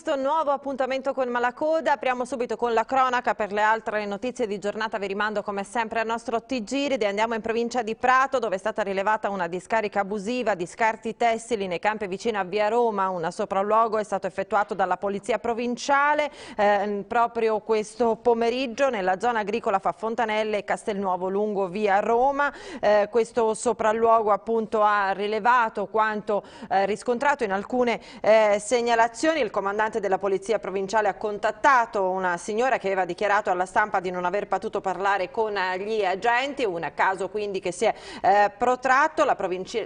questo nuovo appuntamento con Malacoda apriamo subito con la cronaca per le altre notizie di giornata vi rimando come sempre al nostro Tigiride andiamo in provincia di Prato dove è stata rilevata una discarica abusiva di scarti tessili nei campi vicino a Via Roma un sopralluogo è stato effettuato dalla polizia provinciale eh, proprio questo pomeriggio nella zona agricola Fa Fontanelle e Castelnuovo lungo Via Roma eh, questo sopralluogo appunto ha rilevato quanto eh, riscontrato in alcune eh, segnalazioni il comandante comandante della polizia provinciale ha contattato una signora che aveva dichiarato alla stampa di non aver potuto parlare con eh, gli agenti, un caso quindi che si è eh, protratto. La,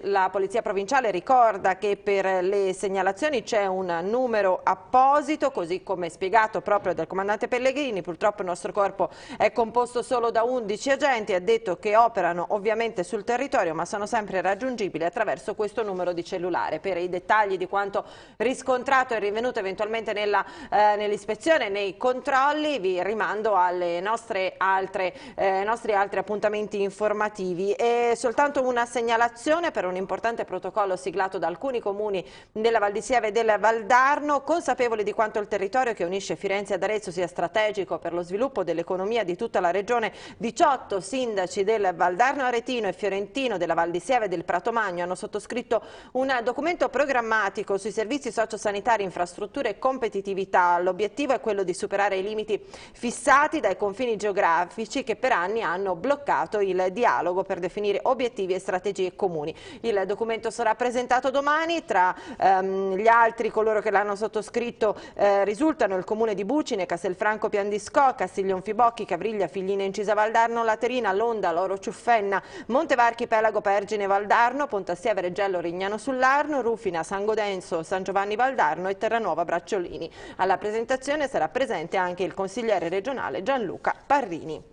la, polizia provinciale ricorda che per le segnalazioni c'è un numero apposito, così come spiegato proprio dal comandante Pellegrini. Purtroppo il nostro corpo è composto solo da 11 agenti, ha detto che operano ovviamente sul territorio ma sono sempre raggiungibili attraverso questo numero di cellulare. Per i dettagli di quanto riscontrato e rinvenuto eventualmente attualmente nella, eh, nell'ispezione, nei controlli, vi rimando alle nostre altre, eh, nostri altri appuntamenti informativi. E soltanto una segnalazione per un importante protocollo siglato da alcuni comuni della Val di Sieve e del Valdarno, consapevoli di quanto il territorio che unisce Firenze ad Arezzo sia strategico per lo sviluppo dell'economia di tutta la regione, 18 sindaci del Valdarno Aretino e Fiorentino della Val di Sieve e del Prato Magno hanno sottoscritto un documento programmatico sui servizi sociosanitari, infrastrutture e competitività. L'obiettivo è quello di superare i limiti fissati dai confini geografici che per anni hanno bloccato il dialogo per definire obiettivi e strategie comuni. Il documento sarà presentato domani, tra ehm, gli altri coloro che l'hanno sottoscritto eh, risultano il comune di Bucine, Castelfranco Piandiscò, Castiglion Fibocchi, Cavriglia, Figline, Incisa Valdarno, Laterina, Londa, Loro Ciuffenna, Montevarchi, Pelago, Pergine, Valdarno, Pontassievere, Gello, Rignano sull'Arno, Rufina, San Godenso, San Giovanni Valdarno e Terranuova Braccio. Bracciolini. Alla presentazione sarà presente anche il consigliere regionale Gianluca Parrini.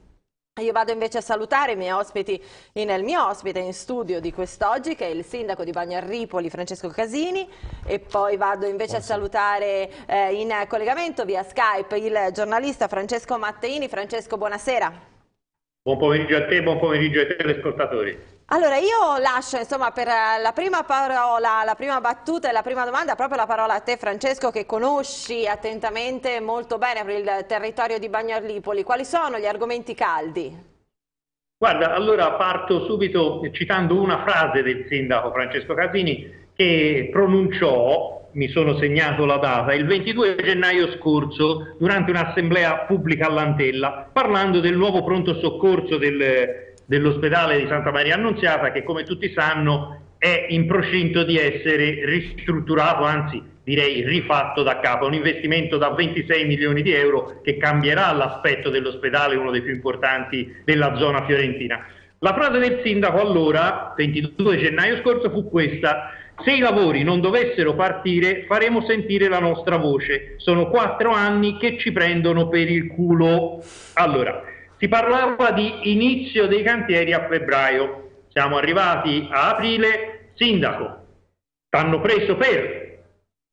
Io vado invece a salutare i miei ospiti, il mio ospite in studio di quest'oggi che è il sindaco di Bagnarripoli Francesco Casini e poi vado invece Buonasera. a salutare eh, in collegamento via Skype il giornalista Francesco Matteini. Francesco buonasera. Buon pomeriggio a te, buon pomeriggio ai telescoltatori. Allora io lascio insomma, per eh, la prima parola, la prima battuta e la prima domanda proprio la parola a te Francesco che conosci attentamente molto bene per il territorio di Bagnarlipoli. Quali sono gli argomenti caldi? Guarda, allora parto subito citando una frase del sindaco Francesco Casini che pronunciò, mi sono segnato la data, il 22 gennaio scorso durante un'assemblea pubblica all'Antella parlando del nuovo pronto soccorso del dell'ospedale di Santa Maria Annunziata che come tutti sanno è in procinto di essere ristrutturato, anzi direi rifatto da capo, un investimento da 26 milioni di euro che cambierà l'aspetto dell'ospedale, uno dei più importanti della zona fiorentina. La frase del sindaco allora, 22 gennaio scorso, fu questa. Se i lavori non dovessero partire faremo sentire la nostra voce. Sono quattro anni che ci prendono per il culo. Allora, si parlava di inizio dei cantieri a febbraio, siamo arrivati a aprile, sindaco, t'hanno preso per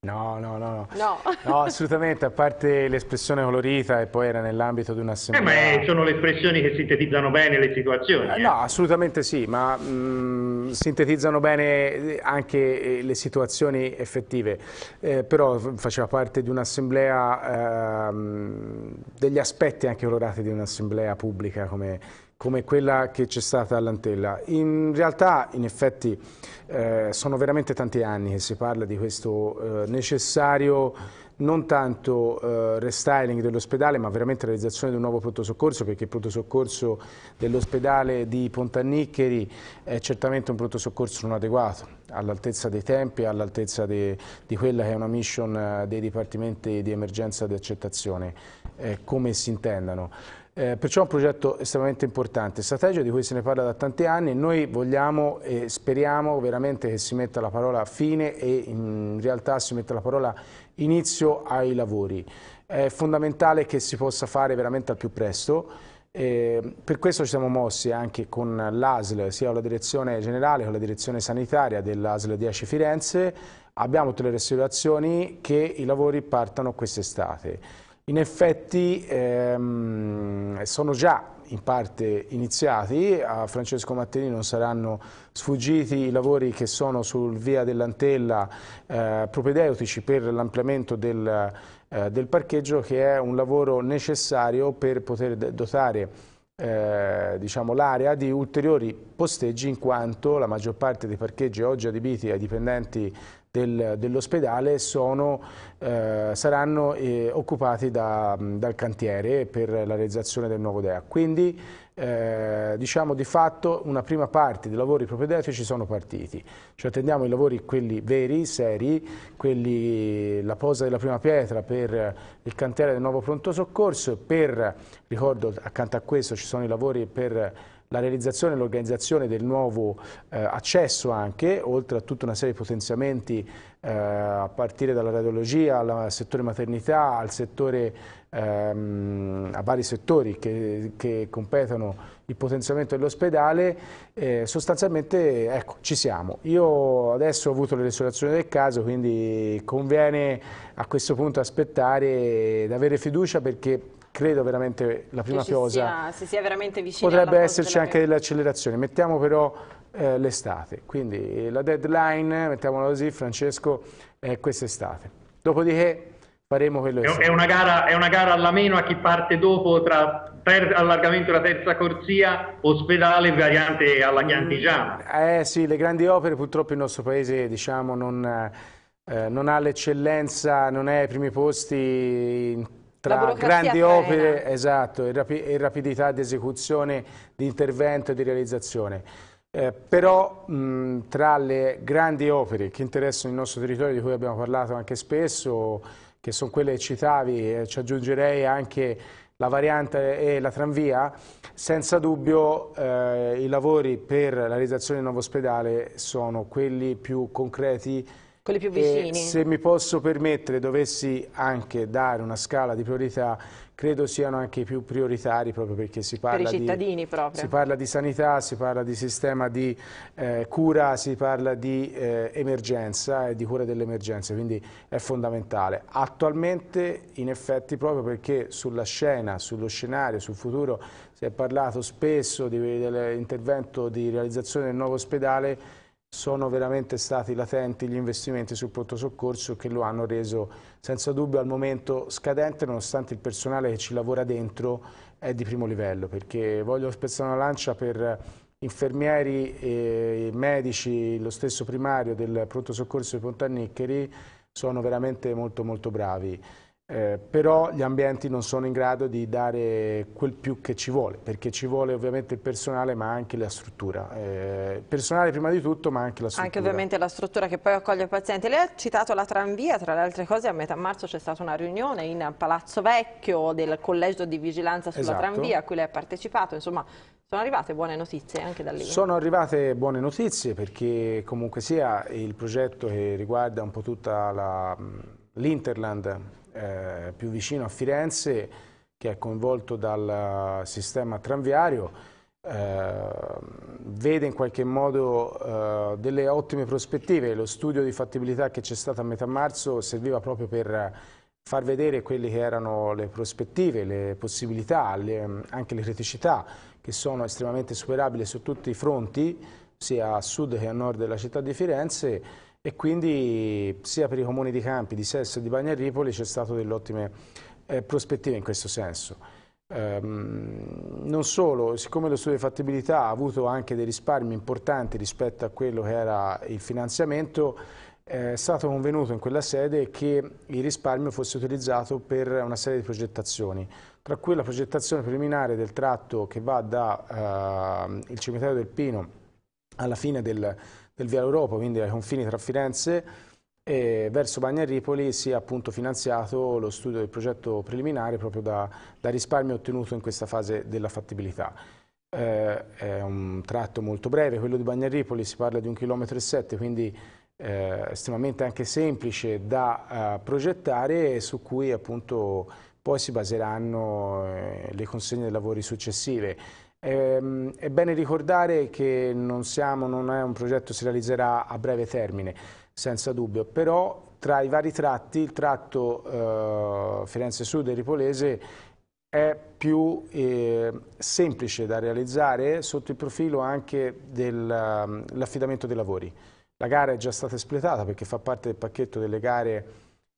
No, no, no, no. no. assolutamente, a parte l'espressione colorita e poi era nell'ambito di eh, un'assemblea. Eh, ma sono le espressioni che sintetizzano bene le situazioni. Eh, eh. No, assolutamente sì, ma mh, mm, sintetizzano bene eh, anche le situazioni effettive. Eh, però faceva parte di un'assemblea, ehm, degli aspetti anche colorati di un'assemblea pubblica come come quella che c'è stata all'Antella. In realtà, in effetti, eh, sono veramente tanti anni che si parla di questo eh, necessario non tanto eh, restyling dell'ospedale ma veramente realizzazione di un nuovo pronto soccorso perché il pronto soccorso dell'ospedale di Pontanniccheri è certamente un pronto soccorso non adeguato all'altezza dei tempi, all'altezza di quella che è una mission eh, dei dipartimenti di emergenza di accettazione, eh, come si intendano. Eh, perciò è un progetto estremamente importante, strategia di cui se ne parla da tanti anni, e noi vogliamo e eh, speriamo veramente che si metta la parola fine e in realtà si metta la parola inizio ai lavori. È fondamentale che si possa fare veramente al più presto, eh, per questo ci siamo mossi anche con l'ASL, sia con la direzione generale che con la direzione sanitaria dell'ASL 10 Firenze, abbiamo tutte le rassicurazioni che i lavori partano quest'estate. In effetti ehm, sono già in parte iniziati, a Francesco Mattini non saranno sfuggiti i lavori che sono sul via dell'Antella eh, propedeutici per l'ampliamento del, eh, del, parcheggio che è un lavoro necessario per poter dotare eh, diciamo, l'area di ulteriori posteggi in quanto la maggior parte dei parcheggi oggi adibiti ai dipendenti del, dell'ospedale eh, saranno eh, occupati da, dal cantiere per la realizzazione del nuovo DEA. Quindi eh, diciamo di fatto una prima parte dei lavori propedeutici sono partiti, cioè attendiamo i lavori quelli veri, seri, quelli, la posa della prima pietra per il cantiere del nuovo pronto soccorso, per, ricordo accanto a questo ci sono i lavori per la realizzazione e l'organizzazione del nuovo eh, accesso anche, oltre a tutta una serie di potenziamenti eh, a partire dalla radiologia, al settore maternità, al settore, ehm, a vari settori che, che competono il potenziamento dell'ospedale, eh, sostanzialmente ecco, ci siamo. Io adesso ho avuto le risoluzioni del caso, quindi conviene a questo punto aspettare ed avere fiducia perché credo veramente la prima cosa sia, sia veramente vicino potrebbe esserci anche delle accelerazioni mettiamo però eh, l'estate quindi eh, la deadline mettiamola così Francesco è quest'estate dopodiché faremo quello che è, è una, gara, è una gara alla meno a chi parte dopo tra allargamento della terza corsia ospedale variante alla Chiantigiana mm, eh sì le grandi opere purtroppo il nostro paese diciamo non, eh, non ha l'eccellenza non è ai primi posti in tra grandi opere esatto, e, rapi e, rapidità di esecuzione, di intervento e di realizzazione. Eh, però mh, tra le grandi opere che interessano il nostro territorio, di cui abbiamo parlato anche spesso, che sono quelle che citavi, eh, ci aggiungerei anche la variante e la tranvia, senza dubbio eh, i lavori per la realizzazione del nuovo ospedale sono quelli più concreti quelli più vicini. E se mi posso permettere, dovessi anche dare una scala di priorità, credo siano anche i più prioritari proprio perché si parla, per di, si parla di, sanità, si parla di sistema di eh, cura, si parla di eh, emergenza e di cura dell'emergenza, quindi è fondamentale. Attualmente in effetti proprio perché sulla scena, sullo scenario, sul futuro si è parlato spesso dell'intervento di realizzazione del nuovo ospedale sono veramente stati latenti gli investimenti sul pronto soccorso che lo hanno reso senza dubbio al momento scadente nonostante il personale che ci lavora dentro è di primo livello perché voglio spezzare una lancia per infermieri e medici, lo stesso primario del pronto soccorso di Pontaniccheri sono veramente molto molto bravi eh, però gli ambienti non sono in grado di dare quel più che ci vuole, perché ci vuole ovviamente il personale ma anche la struttura. Eh, personale prima di tutto ma anche la struttura. Anche ovviamente la struttura che poi accoglie i pazienti. Lei ha citato la tranvia, tra le altre cose a metà marzo c'è stata una riunione in Palazzo Vecchio del Collegio di Vigilanza sulla esatto. tranvia a cui lei ha partecipato, insomma sono arrivate buone notizie anche da lì? Sono arrivate buone notizie perché comunque sia il progetto che riguarda un po' tutta l'Interland eh, più vicino a Firenze, che è coinvolto dal sistema tranviario, eh, vede in qualche modo eh, delle ottime prospettive. Lo studio di fattibilità che c'è stato a metà marzo serviva proprio per far vedere quelle che erano le prospettive, le possibilità, le, anche le criticità che sono estremamente superabili su tutti i fronti, sia a sud che a nord della città di Firenze e quindi sia per i comuni di Campi, di Sesso e di Bagnaripoli c'è stato delle ottime eh, prospettive in questo senso. Ehm, non solo, siccome lo studio di fattibilità ha avuto anche dei risparmi importanti rispetto a quello che era il finanziamento, eh, è stato convenuto in quella sede che il risparmio fosse utilizzato per una serie di progettazioni, tra cui la progettazione preliminare del tratto che va dal eh, cimitero del Pino alla fine del del Via Europa, quindi ai confini tra Firenze e verso Bagna si è appunto finanziato lo studio del progetto preliminare proprio da, da risparmio ottenuto in questa fase della fattibilità. Eh, è un tratto molto breve, quello di Bagnaripoli si parla di un chilometro e sette, quindi eh, estremamente anche semplice da eh, progettare e su cui appunto poi si baseranno eh, le consegne dei lavori successive. Ehm, è bene ricordare che non, siamo, non è un progetto che si realizzerà a breve termine, senza dubbio, però tra i vari tratti il tratto eh, Firenze Sud e Ripolese è più eh, semplice da realizzare sotto il profilo anche dell'affidamento ehm, dei lavori. La gara è già stata espletata perché fa parte del pacchetto delle gare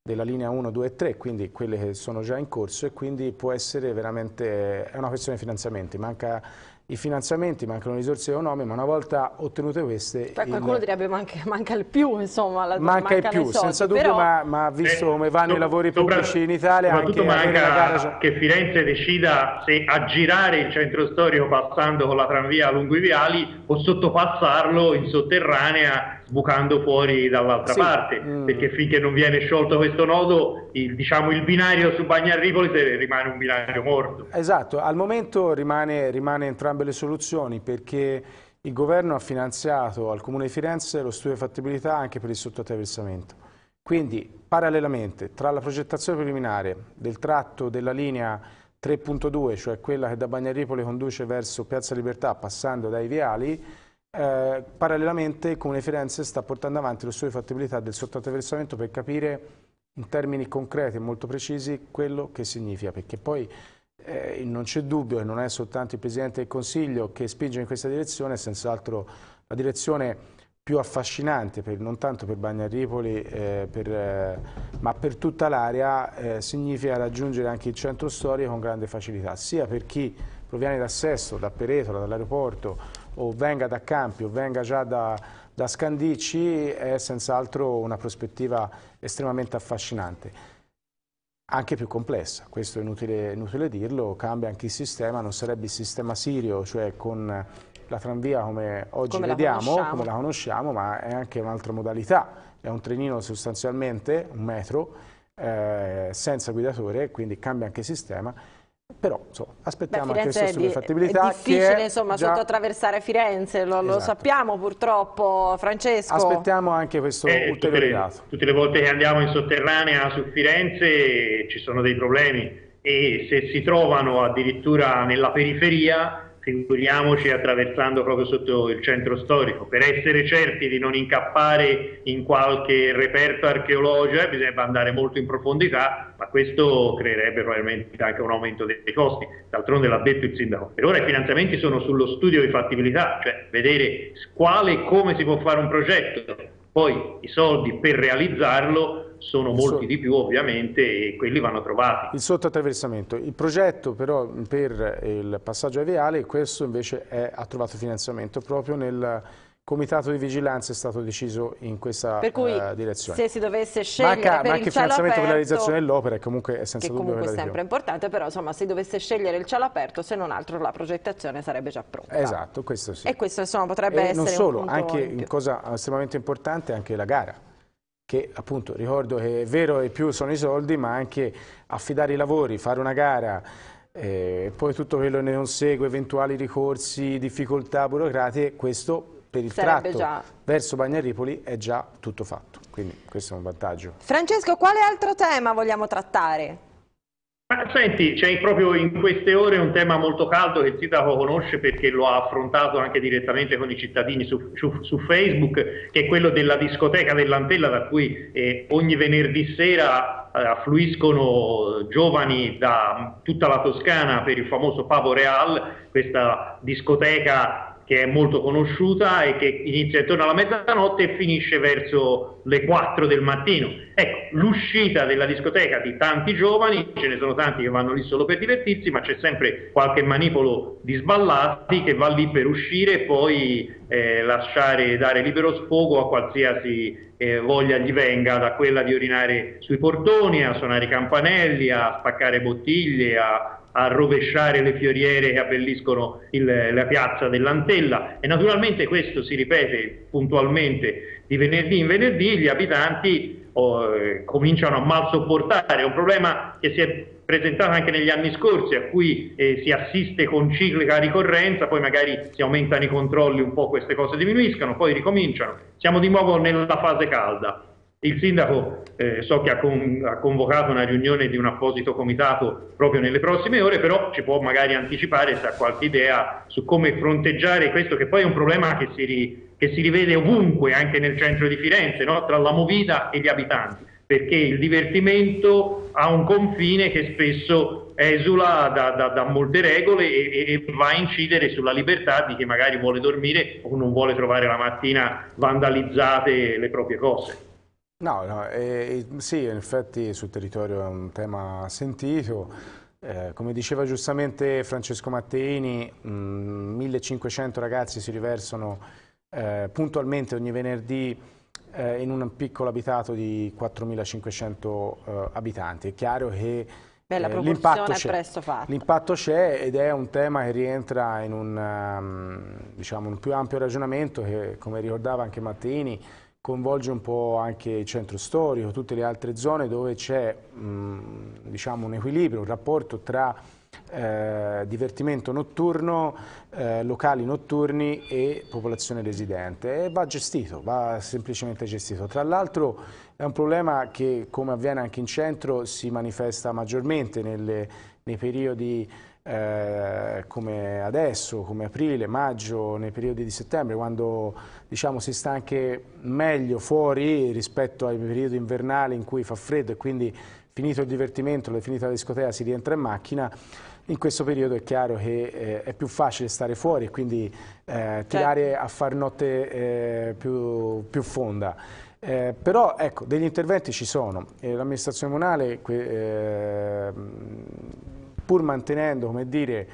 della linea 1, 2 e 3, quindi quelle che sono già in corso e quindi può essere veramente, è una questione di finanziamenti, manca i finanziamenti, mancano le risorse economiche, ma una volta ottenute queste... Beh, qualcuno il... direbbe manca, manca il più, insomma. La, manca il più, soldi, senza dubbio, però... ma, ma, visto eh, come vanno so, i lavori pubblici in Italia... Soprattutto manca gara... che Firenze decida se aggirare il centro storico passando con la tranvia lungo i viali o sottopassarlo in sotterranea sbucando fuori dall'altra sì. parte, mm. perché finché non viene sciolto questo nodo, il, diciamo, il binario su Bagnarripoli rimane un binario morto. Esatto, al momento rimane, rimane entrambi entrambe le soluzioni perché il governo ha finanziato al Comune di Firenze lo studio di fattibilità anche per il sottoattraversamento. Quindi parallelamente tra la progettazione preliminare del tratto della linea 3.2, cioè quella che da Bagnaripoli conduce verso Piazza Libertà passando dai viali, eh, parallelamente il Comune di Firenze sta portando avanti lo studio di fattibilità del sottoattraversamento per capire in termini concreti e molto precisi quello che significa, perché poi eh, non c'è dubbio, e non è soltanto il Presidente del Consiglio che spinge in questa direzione, è senz'altro la direzione più affascinante, per, non tanto per Bagnaripoli, eh, eh, ma per tutta l'area, eh, significa raggiungere anche il centro storico con grande facilità, sia per chi proviene da Sesto, da Peretola, dall'aeroporto, o venga da Campi, o venga già da, da Scandicci, è senz'altro una prospettiva estremamente affascinante anche più complessa, questo è inutile, inutile, dirlo, cambia anche il sistema, non sarebbe il sistema sirio, cioè con la tranvia come oggi come vediamo, la come la conosciamo, ma è anche un'altra modalità, è un trenino sostanzialmente, un metro, eh, senza guidatore, quindi cambia anche il sistema, però insomma, aspettiamo Beh, anche il stesso fattibilità. È difficile che è insomma, già... sottoattraversare Firenze, lo, esatto. lo, sappiamo purtroppo, Francesco. Aspettiamo anche questo eh, ulteriore tutte Tutte le volte che andiamo in sotterranea su Firenze ci sono dei problemi e se si trovano addirittura nella periferia figuriamoci attraversando proprio sotto il centro storico. Per essere certi di non incappare in qualche reperto archeologico eh, bisognerebbe andare molto in profondità, ma questo creerebbe probabilmente anche un aumento dei costi. D'altronde l'ha detto il sindaco. Per ora i finanziamenti sono sullo studio di fattibilità, cioè vedere quale e come si può fare un progetto. Poi i soldi per realizzarlo sono molti di più ovviamente e quelli vanno trovati. Il sottoattraversamento, il progetto però per il passaggio aviale, questo invece è, ha trovato finanziamento proprio nel comitato di vigilanza è stato deciso in questa per cui, uh, direzione. se si dovesse scegliere manca, per manca il, il finanziamento aperto, per la realizzazione dell'opera è comunque è senza che dubbio comunque è sempre importante però insomma se dovesse scegliere il cielo aperto se non altro la progettazione sarebbe già pronta esatto questo sì e questo insomma potrebbe e essere non solo anche in cosa estremamente importante è anche la gara che appunto ricordo che è vero e più sono i soldi, ma anche affidare i lavori, fare una gara, eh, poi tutto quello che ne consegue, eventuali ricorsi, difficoltà burocratiche, questo per il Sarebbe tratto già... verso Bagnaripoli è già tutto fatto, quindi questo è un vantaggio. Francesco, quale altro tema vogliamo trattare? Ma senti, c'è proprio in queste ore un tema molto caldo che il sindaco conosce perché lo ha affrontato anche direttamente con i cittadini su, su, su Facebook, che è quello della discoteca dell'Antella da cui eh, ogni venerdì sera eh, affluiscono giovani da tutta la Toscana per il famoso Pavo Real, questa discoteca che è molto conosciuta e che inizia intorno alla mezzanotte e finisce verso le 4 del mattino. Ecco, l'uscita della discoteca di tanti giovani, ce ne sono tanti che vanno lì solo per divertirsi, ma c'è sempre qualche manipolo di sballati che va lì per uscire e poi eh, lasciare dare libero sfogo a qualsiasi eh, voglia gli venga, da quella di urinare sui portoni, a suonare i campanelli, a spaccare bottiglie, a, a rovesciare le fioriere che abbelliscono il, la piazza dell'Antella. E naturalmente questo si ripete puntualmente di venerdì in venerdì gli abitanti oh, eh, cominciano a mal sopportare, è un problema che si è presentato anche negli anni scorsi, a cui eh, si assiste con ciclica ricorrenza, poi magari si aumentano i controlli, un po' queste cose diminuiscono, poi ricominciano. Siamo di nuovo nella fase calda. Il sindaco eh, so che ha, con, ha, convocato una riunione di un apposito comitato proprio nelle prossime ore, però ci può magari anticipare se ha qualche idea su come fronteggiare questo, che poi è un problema che si, che si rivede ovunque, anche nel centro di Firenze, no? tra la movida e gli abitanti, perché il divertimento ha un confine che spesso esula da, da, da molte regole e, e, va a incidere sulla libertà di chi magari vuole dormire o non vuole trovare la mattina vandalizzate le proprie cose. No, no eh, sì, in effetti sul territorio è un tema sentito. Eh, come diceva giustamente Francesco Matteini, mh, 1500 ragazzi si riversano eh, puntualmente ogni venerdì eh, in un piccolo abitato di 4.500 eh, abitanti. È chiaro che eh, l'impatto, c'è, ed è un tema che rientra in un, ehm, diciamo, un più ampio ragionamento che, come ricordava anche Mattini, coinvolge un po' anche il centro storico, tutte le altre zone dove c'è diciamo, un equilibrio, un rapporto tra eh, divertimento notturno, eh, locali notturni e popolazione residente e va gestito, va semplicemente gestito. Tra l'altro è un problema che come avviene anche in centro si manifesta maggiormente nelle, nei periodi eh, come adesso, come aprile, maggio, nei periodi di settembre, quando diciamo, si sta anche meglio fuori rispetto ai periodi invernali in cui fa freddo e quindi finito il divertimento, è finita la discoteca, si rientra in macchina, in questo periodo è chiaro che eh, è più facile stare fuori e quindi eh, certo. tirare a far notte eh, più, più, fonda. Eh, però ecco, degli interventi ci sono, eh, l'amministrazione comunale ehm, pur mantenendo, come dire,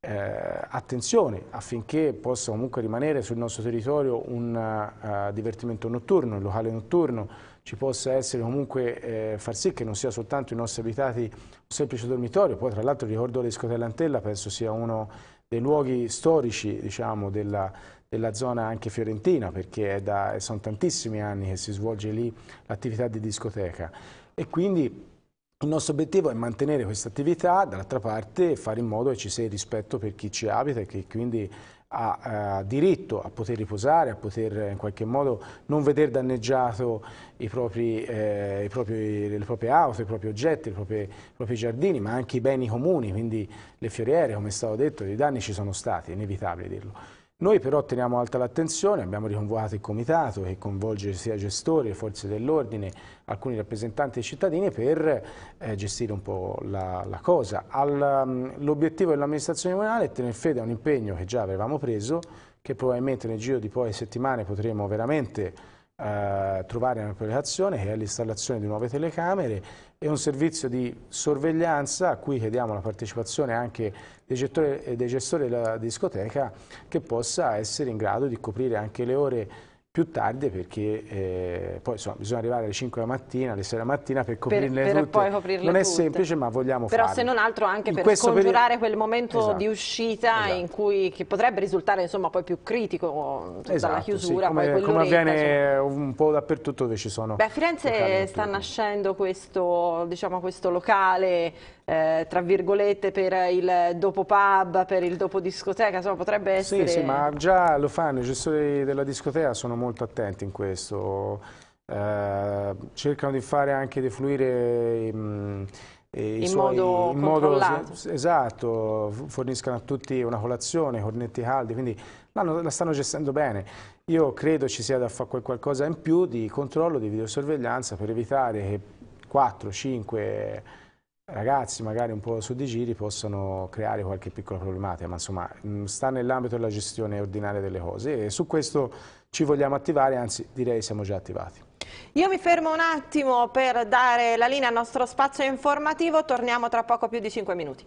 eh, attenzione affinché possa comunque rimanere sul nostro territorio un uh, divertimento notturno, un locale notturno, ci possa essere comunque eh, far sì che non sia soltanto i nostri abitati un semplice dormitorio, poi tra l'altro ricordo le discoteche Lantella, penso sia uno dei luoghi storici diciamo, della, della zona anche fiorentina, perché da, sono tantissimi anni che si svolge lì l'attività di discoteca. E quindi il nostro obiettivo è mantenere questa attività, dall'altra parte fare in modo che ci sia il rispetto per chi ci abita e che quindi ha eh, diritto a poter riposare, a poter eh, in qualche modo non vedere danneggiato i propri, eh, i propri, le proprie auto, i propri oggetti, i propri, i propri, giardini, ma anche i beni comuni, quindi le fioriere, come è stato detto, i danni ci sono stati, è inevitabile dirlo. Noi però teniamo alta l'attenzione, abbiamo riconvocato il comitato che coinvolge sia gestori, forze dell'ordine, alcuni rappresentanti dei cittadini per eh, gestire un po' la, la cosa. Mm, l'obiettivo dell'amministrazione comunale è tenere fede a un impegno che già avevamo preso, che probabilmente nel giro di poche settimane potremo veramente eh, trovare un'applicazione che è l'installazione di nuove telecamere e un servizio di sorveglianza a cui chiediamo la partecipazione anche dei gestori, dei gestori della discoteca che possa essere in grado di coprire anche le ore più tardi perché eh, poi insomma, bisogna arrivare alle 5 della mattina, alle 6 della mattina per coprirle per, per tutte. Poi coprirle non tutte. è semplice ma vogliamo Però farlo. Però se non altro anche in per scongiurare periodo... quel momento esatto. di uscita esatto. cui, che potrebbe risultare insomma, poi più critico esatto, dalla chiusura. Sì, come, come avviene insomma. un po' dappertutto dove ci sono... Beh, a Firenze sta nascendo questo, diciamo, questo locale eh, tra virgolette per il dopo pub, per il dopo discoteca, insomma potrebbe essere... Sì, sì, ma già lo fanno, i gestori della discoteca sono molto attenti in questo, eh, cercano di fare anche defluire... Mh, mm, in suoi, modo in modo, esatto, forniscano a tutti una colazione, cornetti caldi, quindi la stanno gestendo bene. Io credo ci sia da fare qualcosa in più di controllo, di videosorveglianza per evitare che 4, 5 ragazzi magari un po' su di giri possono creare qualche piccola problematica, ma insomma mm, sta nell'ambito della gestione ordinaria delle cose e su questo ci vogliamo attivare, anzi direi siamo già attivati. Io mi fermo un attimo per dare la linea al nostro spazio informativo, torniamo tra poco più di 5 minuti.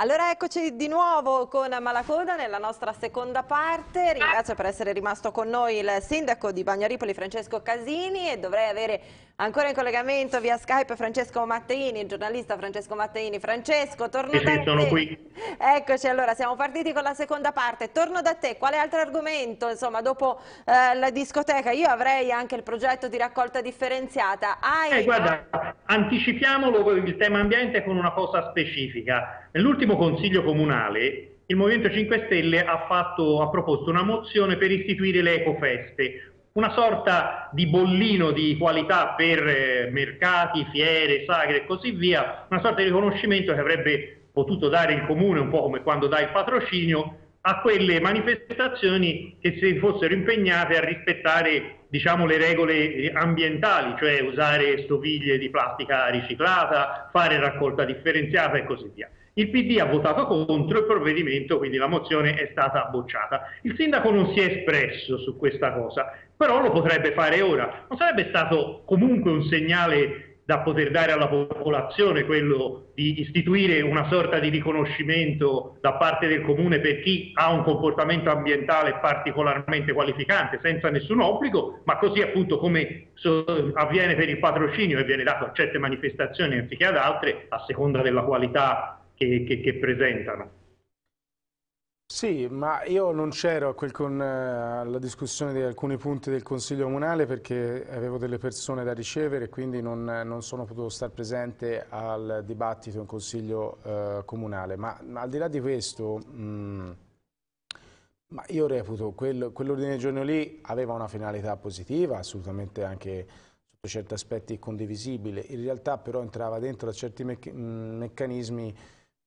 Allora eccoci di nuovo con Malacoda nella nostra seconda parte, ringrazio per essere rimasto con noi il sindaco di Bagnaripoli Francesco Casini e dovrei avere ancora in collegamento via Skype Francesco Matteini, il giornalista Francesco Matteini. Francesco, torno sì, da sono te. qui. Eccoci, allora siamo partiti con la seconda parte, torno da te, quale altro argomento? Insomma, dopo eh, la discoteca io avrei anche il progetto di raccolta differenziata. Hai... Eh, guarda, anticipiamolo il tema ambiente con una cosa specifica. Nell'ultimo consiglio comunale il Movimento 5 Stelle ha, fatto, ha proposto una mozione per istituire le ecofeste, una sorta di bollino di qualità per eh, mercati, fiere, sagre e così via, una sorta di riconoscimento che avrebbe potuto dare il comune, un po' come quando dà il patrocinio, a quelle manifestazioni che si fossero impegnate a rispettare diciamo, le regole ambientali, cioè usare stoviglie di plastica riciclata, fare raccolta differenziata e così via. Il PD ha votato contro il provvedimento, quindi la mozione è stata bocciata. Il sindaco non si è espresso su questa cosa, però lo potrebbe fare ora. Non sarebbe stato comunque un segnale da poter dare alla popolazione quello di istituire una sorta di riconoscimento da parte del comune per chi ha un comportamento ambientale particolarmente qualificante, senza nessun obbligo, ma così appunto come avviene per il patrocinio e viene dato a certe manifestazioni anziché ad altre, a seconda della qualità che, che, che presentano. Sì, ma io non c'ero con eh, la discussione di alcuni punti del Consiglio Comunale perché avevo delle persone da ricevere e quindi non, non, sono potuto stare presente al dibattito in Consiglio eh, Comunale. Ma, ma, al di là di questo, mh, mm, io reputo quel, quell'ordine del giorno lì aveva una finalità positiva, assolutamente anche sotto certi aspetti condivisibile. In realtà però entrava dentro a certi mecc mm, meccanismi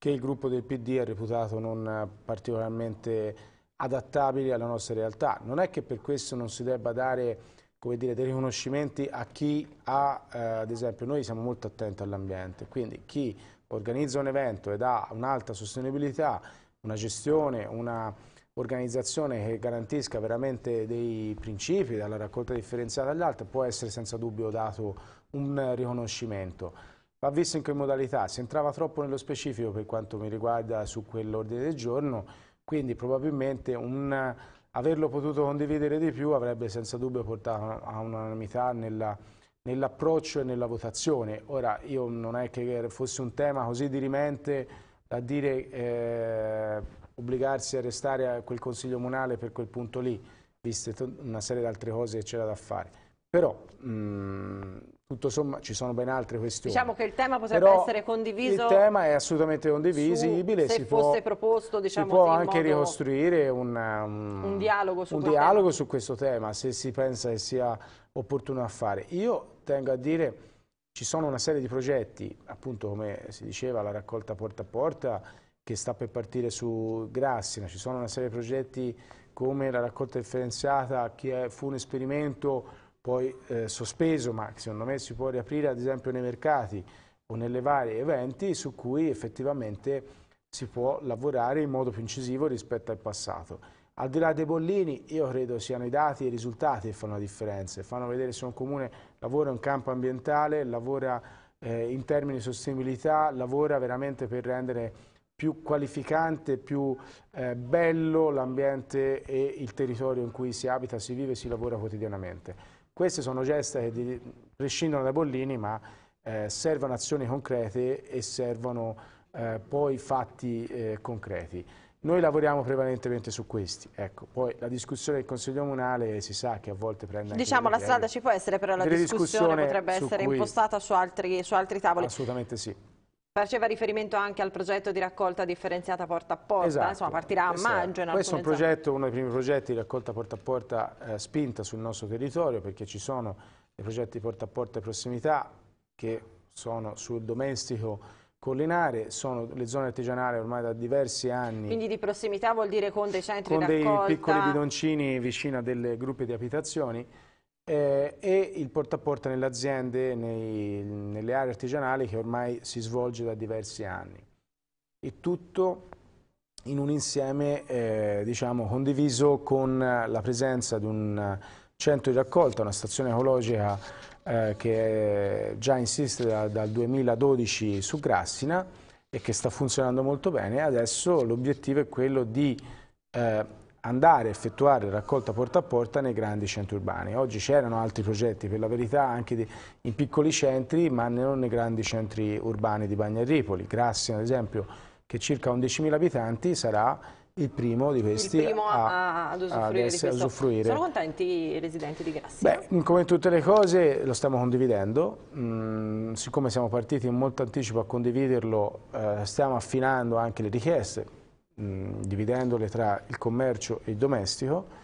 che il gruppo del PD ha reputato non particolarmente adattabile alla nostra realtà. Non è che per questo non si debba dare dire, dei riconoscimenti a chi ha, eh, ad esempio, noi siamo molto attenti all'ambiente, quindi chi organizza un evento ed ha un'alta sostenibilità, una gestione, una organizzazione che garantisca veramente dei principi dalla raccolta differenziata all'altra può essere senza dubbio dato un riconoscimento. Va visto in che modalità, si entrava troppo nello specifico per quanto mi riguarda su quell'ordine del giorno, quindi probabilmente un, averlo potuto condividere di più avrebbe senza dubbio portato a un'unanimità nell'approccio nell e nella votazione. Ora io non è che fosse un tema così dirimente da dire eh, obbligarsi a restare a quel consiglio comunale per quel punto lì, viste una serie di altre cose che c'era da fare. Però mh, mhmm, tutto sommato ci sono ben altre questioni. Diciamo che il tema potrebbe Però essere condiviso. Il tema è assolutamente condivisibile. se si fosse diciamo, può, proposto, diciamo, si può anche ricostruire un, um, un dialogo, su, un dialogo su questo tema, se si pensa che sia opportuno a fare. Io tengo a dire ci sono una serie di progetti, appunto come si diceva, la raccolta porta a porta che sta per partire su Grassina, ci sono una serie di progetti come la raccolta differenziata che fu un esperimento poi eh, sospeso, ma secondo me si può riaprire ad esempio nei mercati o nelle varie eventi su cui effettivamente si può lavorare in modo più incisivo rispetto al passato. Al di là dei bollini, io credo siano i dati e i risultati che fanno la differenza, fanno vedere se un comune lavora in campo ambientale, lavora eh, in termini di sostenibilità, lavora veramente per rendere più qualificante, più eh, bello l'ambiente e il territorio in cui si abita, si vive e si lavora quotidianamente. Queste sono geste che di, prescindono dai Bollini, ma eh, servono azioni concrete e servono eh, poi fatti eh, concreti. Noi lavoriamo prevalentemente su questi, ecco. poi la discussione del Consiglio Comunale si sa che a volte prende... Diciamo la strada ci può essere, però la discussione, discussione potrebbe essere impostata su altri, su altri tavoli. Assolutamente sì. Faceva riferimento anche al progetto di raccolta differenziata porta a porta, esatto. insomma partirà a maggio. questo è un progetto, uno dei primi progetti di raccolta porta a porta eh, spinta sul nostro territorio perché ci sono dei progetti porta a porta e prossimità che sono sul domestico collinare, sono le zone artigianali ormai da diversi anni. Quindi di prossimità vuol dire con dei centri con raccolta? Con dei piccoli bidoncini vicino a delle gruppi di abitazioni eh, e il porta a porta nelle aziende, nei, nelle aree artigianali che ormai si svolge da diversi anni. Il tutto in un insieme eh, diciamo, condiviso con la presenza di un centro di raccolta, una stazione ecologica eh, che già insiste da, dal 2012 su Grassina e che sta funzionando molto bene. Adesso l'obiettivo è quello di eh, andare a effettuare raccolta porta a porta nei grandi centri urbani. Oggi c'erano altri progetti, per la verità anche di, in piccoli centri, ma non nei grandi centri urbani di Bagnaripoli. Grassi, ad esempio, che circa 11.000 abitanti, sarà il primo di questi primo a, a, ad usufruire, ad ad usufruire. Sono contenti i residenti di Grassi? Beh, come tutte le cose lo stiamo condividendo, mm, siccome siamo partiti in molto anticipo a condividerlo eh, stiamo affinando anche le richieste, dividendole tra il commercio e il domestico,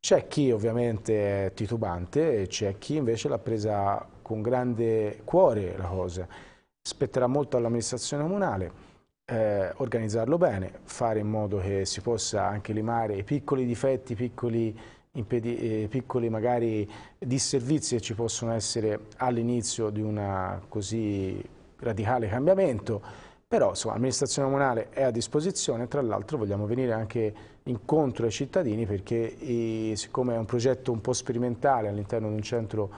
c'è chi ovviamente è titubante e c'è chi invece l'ha presa con grande cuore la cosa. Spetterà molto all'amministrazione comunale eh, organizzarlo bene, fare in modo che si possa anche limare i piccoli difetti, piccoli, eh, piccoli magari disservizi che ci possono essere all'inizio di un così radicale cambiamento però l'amministrazione comunale è a disposizione, tra l'altro vogliamo venire anche incontro ai cittadini perché eh, siccome è un progetto un po' sperimentale all'interno di un centro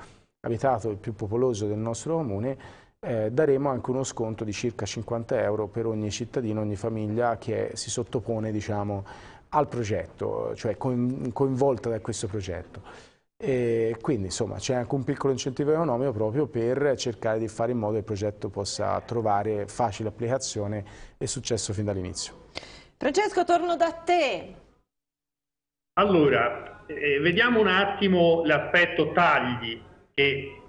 abitato il più popoloso del nostro comune, eh, daremo anche uno sconto di circa 50 euro per ogni cittadino, ogni famiglia che si sottopone diciamo, al progetto, cioè coinvolta da questo progetto. E quindi insomma c'è anche un piccolo incentivo economico proprio per cercare di fare in modo che il progetto possa trovare facile applicazione e successo fin dall'inizio. Francesco, torno da te. Allora, eh, vediamo un attimo l'aspetto tagli che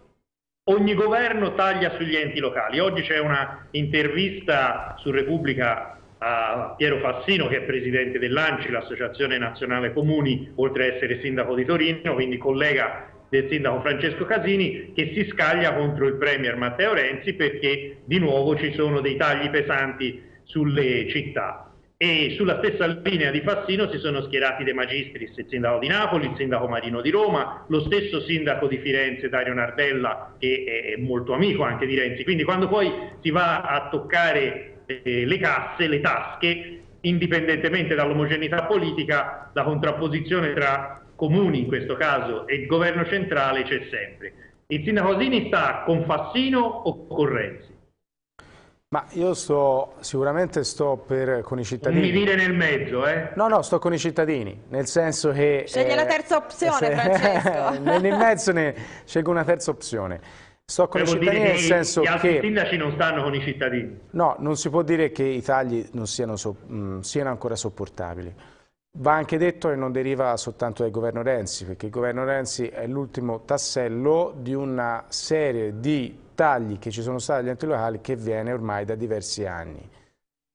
ogni governo taglia sugli enti locali. Oggi c'è una intervista su Repubblica a Piero Fassino che è presidente dell'ANCI, l'Associazione Nazionale Comuni, oltre ad essere sindaco di Torino, quindi collega del sindaco Francesco Casini, che si scaglia contro il premier Matteo Renzi perché di nuovo ci sono dei tagli pesanti sulle città. E sulla stessa linea di Fassino si sono schierati De Magistris, il sindaco di Napoli, il sindaco Marino di Roma, lo stesso sindaco di Firenze, Dario Nardella, che è molto amico anche di Renzi. Quindi quando poi si va a toccare eh, le casse, le tasche, indipendentemente dall'omogeneità politica, la contrapposizione tra comuni in questo caso e il governo centrale c'è sempre. Il sindaco Zini sta con Fassino o con Renzi? Ma io sto, sicuramente sto per, con i cittadini. Mi viene nel mezzo, eh? No, no, sto con i cittadini, nel senso che... Scegli eh, la terza opzione, se, Francesco. nel mezzo ne, scelgo una terza opzione. Sto con Devo cioè, i cittadini nel senso che... Gli altri che, sindaci non stanno con i cittadini. No, non si può dire che i tagli non siano, so, mh, mm, siano ancora sopportabili. Va anche detto che non deriva soltanto dal governo Renzi, perché il governo Renzi è l'ultimo tassello di una serie di tagli che ci sono stati agli enti locali che viene ormai da diversi anni.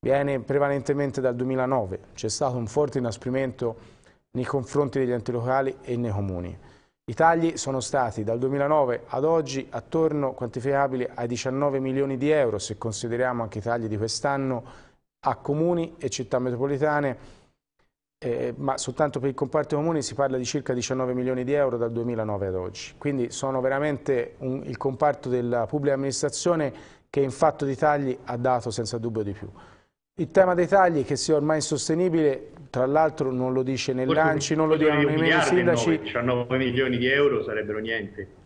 Viene prevalentemente dal 2009, c'è stato un forte inasprimento nei confronti degli enti locali e nei comuni. I tagli sono stati dal 2009 ad oggi attorno quantificabili ai 19 milioni di euro, se consideriamo anche i tagli di quest'anno a comuni e città metropolitane, eh, ma soltanto per il comparto comuni si parla di circa 19 milioni di euro dal 2009 ad oggi. Quindi sono veramente un, il comparto della pubblica amministrazione che in fatto di tagli ha dato senza dubbio di più. Il tema dei tagli, che sia ormai insostenibile, tra l'altro non lo dice né l'Anci, non lo dicono nemmeno i sindaci. 9, 19 milioni di euro sarebbero niente.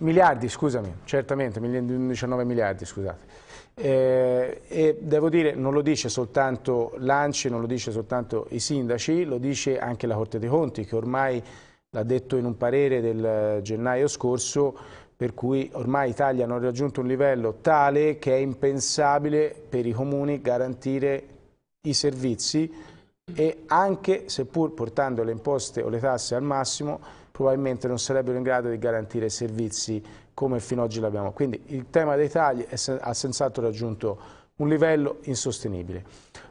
Miliardi, scusami, certamente, 19 miliardi, scusate. Eh, e devo dire, non lo dice soltanto l'Anci, non lo dice soltanto i sindaci, lo dice anche la Corte dei Conti, che ormai l'ha detto in un parere del gennaio scorso, per cui ormai Italia non ha raggiunto un livello tale che è impensabile per i comuni garantire i servizi e anche seppur portando le imposte o le tasse al massimo probabilmente non sarebbero in grado di garantire servizi come fino ad oggi l'abbiamo. Quindi il tema dei tagli ha senz'altro raggiunto un livello insostenibile.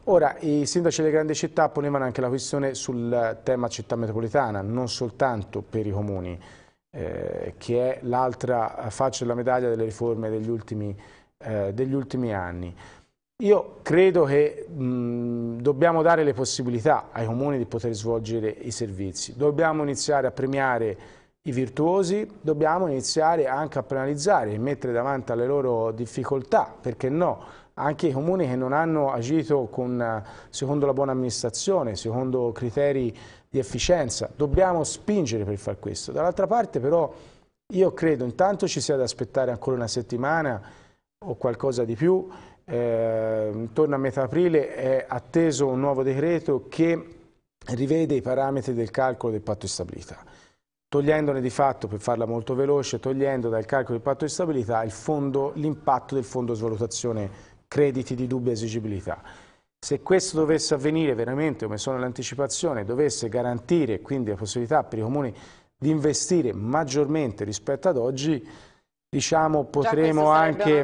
Ora, i sindaci delle grandi città ponevano anche la questione sul tema città metropolitana, non soltanto per i comuni, eh, che è l'altra faccia della medaglia delle riforme degli ultimi, eh, degli ultimi anni. Io credo che mh, dobbiamo dare le possibilità ai comuni di poter svolgere i servizi, dobbiamo iniziare a premiare i virtuosi, dobbiamo iniziare anche a penalizzare e mettere davanti alle loro difficoltà, perché no, anche i comuni che non hanno agito con, secondo la buona amministrazione, secondo criteri di efficienza, dobbiamo spingere per far questo. Dall'altra parte però io credo intanto ci sia da aspettare ancora una settimana o qualcosa di più eh, intorno a metà aprile è atteso un nuovo decreto che rivede i parametri del calcolo del patto di stabilità, togliendone di fatto, per farla molto veloce, togliendo dal calcolo del patto di stabilità l'impatto del fondo svalutazione crediti di dubbia esigibilità. Se questo dovesse avvenire veramente, come sono l'anticipazione, dovesse garantire quindi la possibilità per i comuni di investire maggiormente rispetto ad oggi, diciamo, potremo anche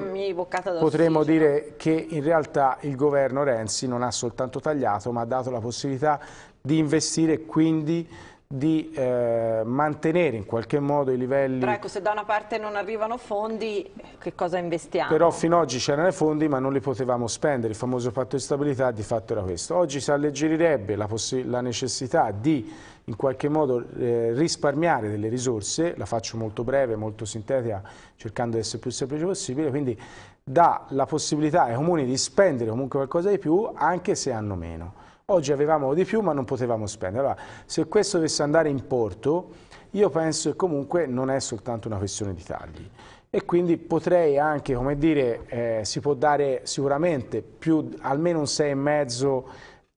potremmo dire che in realtà il governo Renzi non ha soltanto tagliato ma ha dato la possibilità di investire quindi di eh, mantenere in qualche modo i livelli... Però ecco, se da una parte non arrivano fondi, che cosa investiamo? Però fino ad oggi c'erano i fondi ma non li potevamo spendere, il famoso patto di stabilità di fatto era questo. Oggi si alleggerirebbe la, la necessità di in qualche modo eh, risparmiare delle risorse, la faccio molto breve, molto sintetica, cercando di essere più semplice possibile, quindi dà la possibilità ai comuni di spendere comunque qualcosa di più anche se hanno meno. Oggi avevamo di più ma non potevamo spendere. Allora, se questo dovesse andare in porto, io penso che comunque non è soltanto una questione di tagli e quindi potrei anche, come dire, eh, si può dare sicuramente più, almeno un 6,5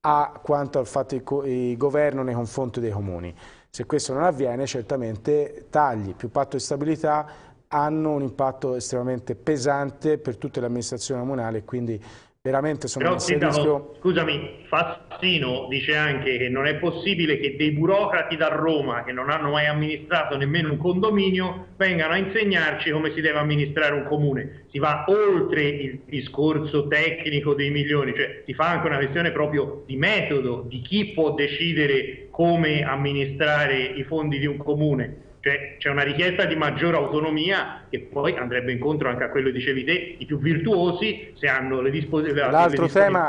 a quanto ha fatto il, il governo nei confronti dei comuni. Se questo non avviene, certamente tagli più patto di stabilità hanno un impatto estremamente pesante per tutte le amministrazioni comunali e quindi veramente sono Però, sì, rischio... Scusami, Fassino dice anche che non è possibile che dei burocrati da Roma che non hanno mai amministrato nemmeno un condominio vengano a insegnarci come si deve amministrare un comune. Si va oltre il discorso tecnico dei milioni, cioè si fa anche una questione proprio di metodo, di chi può decidere come amministrare i fondi di un comune, cioè c'è una richiesta di maggiore autonomia che poi andrebbe incontro anche a quello che dicevi te, i più virtuosi se hanno le disposizioni. L'altro tema,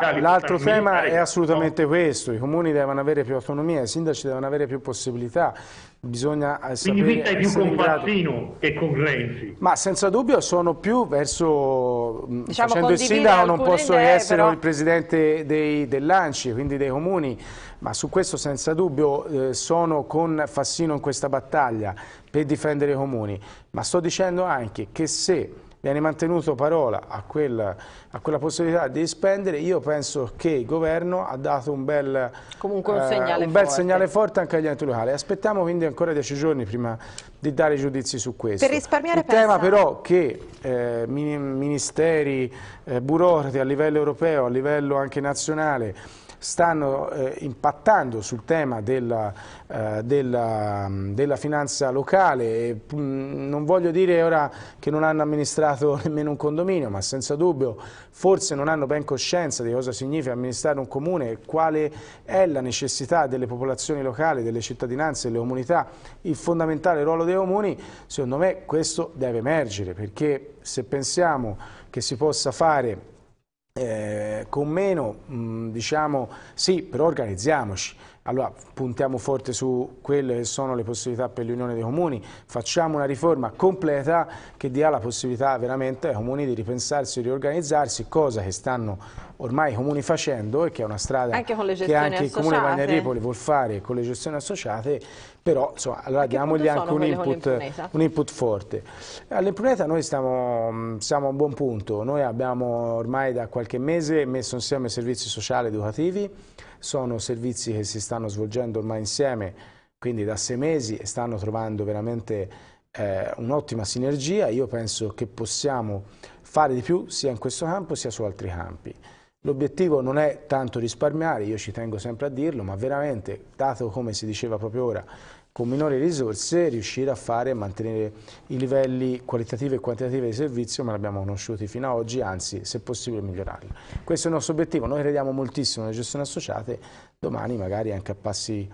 tema, è assolutamente no? questo, i comuni devono avere più autonomia, i sindaci devono avere più possibilità, Bisogna eh, Quindi sapere, tu stai più con Fassino che con Renzi. Ma senza dubbio sono più verso... Mm, diciamo, facendo il sindaco non posso idee, essere però... il presidente dei, dell'Anci, quindi dei comuni, ma su questo senza dubbio eh, sono con Fassino in questa battaglia per difendere i comuni. Ma sto dicendo anche che se viene mantenuto parola a quella, a quella, possibilità di spendere, io penso che il governo ha dato un bel, Comunque un eh, segnale, un bel forte. segnale forte anche agli enti locali. Aspettiamo quindi ancora dieci giorni prima di dare giudizi su questo. Per risparmiare Il pensa... tema però che eh, ministeri, eh, burocrati a livello europeo, a livello anche nazionale, stanno eh, impattando sul tema della, eh, della, della finanza locale. E, mh, mm, non voglio dire ora che non hanno amministrato nemmeno un condominio, ma senza dubbio forse non hanno ben coscienza di cosa significa amministrare un comune e quale è la necessità delle popolazioni locali, delle cittadinanze, delle comunità, il fondamentale ruolo dei comuni, secondo me questo deve emergere perché se pensiamo che si possa fare eh, con meno, mh, mm, diciamo, sì, però organizziamoci, allora puntiamo forte su quelle che sono le possibilità per l'Unione dei Comuni, facciamo una riforma completa che dia la possibilità veramente ai comuni di ripensarsi, e riorganizzarsi, cosa che stanno ormai i comuni facendo e che è una strada anche che anche il Comune Vagnarepoli vuol fare con le gestioni associate, però insomma, allora diamogli anche un input, un input, forte. All'impunità noi stiamo, siamo a un buon punto, noi abbiamo ormai da qualche mese messo insieme servizi sociali ed educativi, sono servizi che si stanno svolgendo ormai insieme, quindi da sei mesi, e stanno trovando veramente eh, un'ottima sinergia. Io penso che possiamo fare di più sia in questo campo sia su altri campi. L'obiettivo non è tanto risparmiare, io ci tengo sempre a dirlo, ma veramente, dato come si diceva proprio ora, con minori risorse riuscire a fare e mantenere i livelli qualitativi e quantitativi di servizio ma li abbiamo conosciuti fino ad oggi, anzi se possibile migliorarli. Questo è il nostro obiettivo, noi crediamo moltissimo nelle gestioni associate, domani magari anche a passi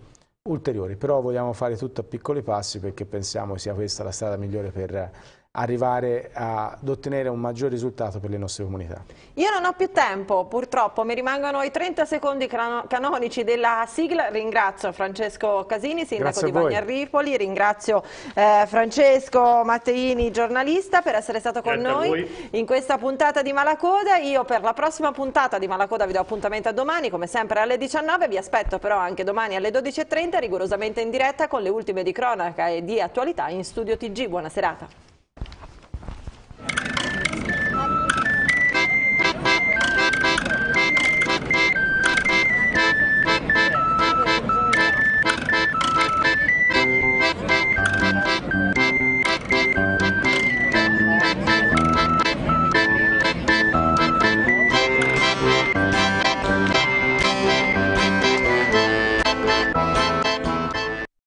ulteriori, però vogliamo fare tutto a piccoli passi perché pensiamo sia questa la strada migliore per arrivare ad ottenere un maggior risultato per le nostre comunità. Io non ho più tempo, purtroppo, mi rimangono i 30 secondi canonici della sigla, ringrazio Francesco Casini, sindaco di Bagnarripoli, ringrazio eh, Francesco Matteini, giornalista, per essere stato con Grazie noi in questa puntata di Malacoda, io per la prossima puntata di Malacoda vi do appuntamento a domani, come sempre alle 19, vi aspetto però anche domani alle 12.30, rigorosamente in diretta con le ultime di cronaca e di attualità in Studio TG, buona serata.